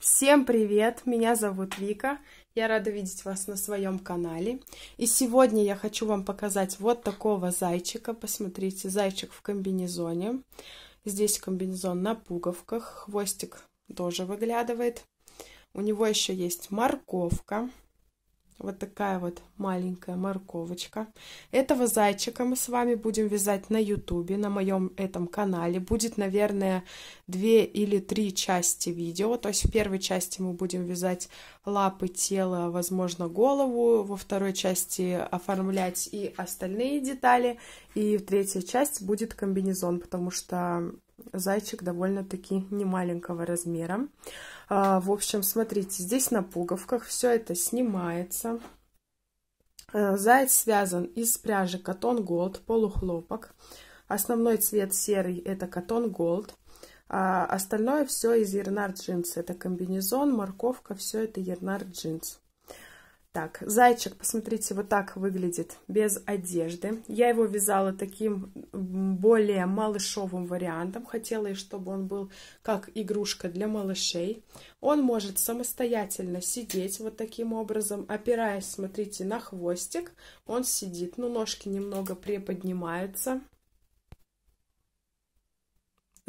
Всем привет! Меня зовут Вика. Я рада видеть вас на своем канале. И сегодня я хочу вам показать вот такого зайчика. Посмотрите, зайчик в комбинезоне. Здесь комбинезон на пуговках. Хвостик тоже выглядывает. У него еще есть морковка. Вот такая вот маленькая морковочка. Этого зайчика мы с вами будем вязать на ютубе, на моем этом канале. Будет, наверное, две или три части видео. То есть в первой части мы будем вязать лапы, тело, возможно, голову. Во второй части оформлять и остальные детали. И в третьей части будет комбинезон, потому что Зайчик довольно-таки немаленького размера. А, в общем, смотрите, здесь на пуговках все это снимается. А, заяц связан из пряжи Cotton Gold, полухлопок. Основной цвет серый это Cotton Gold. А остальное все из Ернар джинс. Это комбинезон, морковка, все это Ернар джинс. Так, зайчик, посмотрите, вот так выглядит, без одежды. Я его вязала таким более малышовым вариантом. Хотела, чтобы он был как игрушка для малышей. Он может самостоятельно сидеть вот таким образом, опираясь, смотрите, на хвостик. Он сидит, но ну, ножки немного приподнимаются.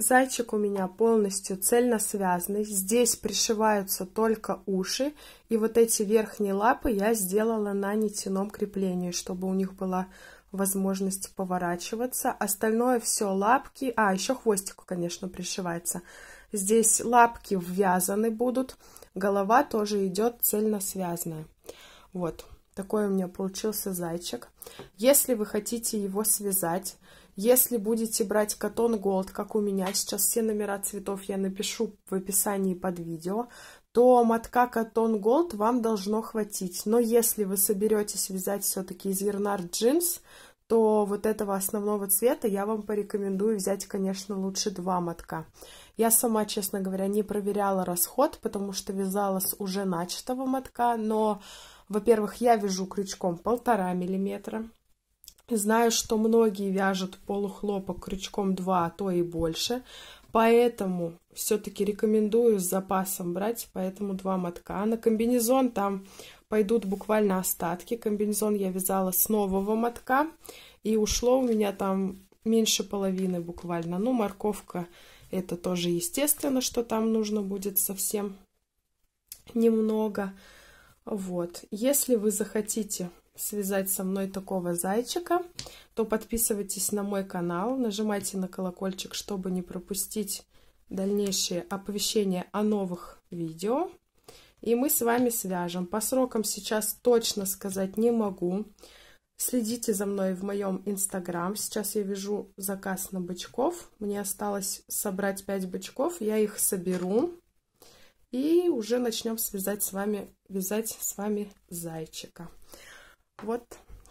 Зайчик у меня полностью цельно связанный. Здесь пришиваются только уши. И вот эти верхние лапы я сделала на нитяном креплении, чтобы у них была возможность поворачиваться. Остальное все лапки. А, еще хвостику, конечно, пришивается. Здесь лапки ввязаны будут. Голова тоже идет цельно связанная. Вот. Такой у меня получился зайчик. Если вы хотите его связать, если будете брать Cotton Gold, как у меня, сейчас все номера цветов я напишу в описании под видео, то мотка Cotton Gold вам должно хватить. Но если вы соберетесь вязать все-таки из Ернард Джинс, то вот этого основного цвета я вам порекомендую взять, конечно, лучше два мотка. Я сама, честно говоря, не проверяла расход, потому что вязала с уже начатого мотка, но, во-первых, я вяжу крючком полтора миллиметра, Знаю, что многие вяжут полухлопок крючком 2, а то и больше, поэтому все-таки рекомендую с запасом брать, поэтому 2 мотка. А на комбинезон там пойдут буквально остатки. Комбинезон я вязала с нового мотка, и ушло у меня там меньше половины буквально. Ну, морковка, это тоже естественно, что там нужно будет совсем немного. Вот, если вы захотите связать со мной такого зайчика, то подписывайтесь на мой канал, нажимайте на колокольчик, чтобы не пропустить дальнейшие оповещения о новых видео и мы с вами свяжем. По срокам сейчас точно сказать не могу. Следите за мной в моем инстаграм. Сейчас я вижу заказ на бычков. Мне осталось собрать 5 бычков. Я их соберу. И уже начнем связать с вами, вязать с вами зайчика. Вот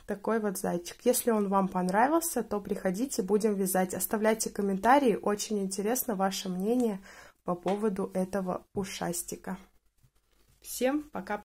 такой вот зайчик. Если он вам понравился, то приходите, будем вязать. Оставляйте комментарии, очень интересно ваше мнение по поводу этого ушастика. Всем пока!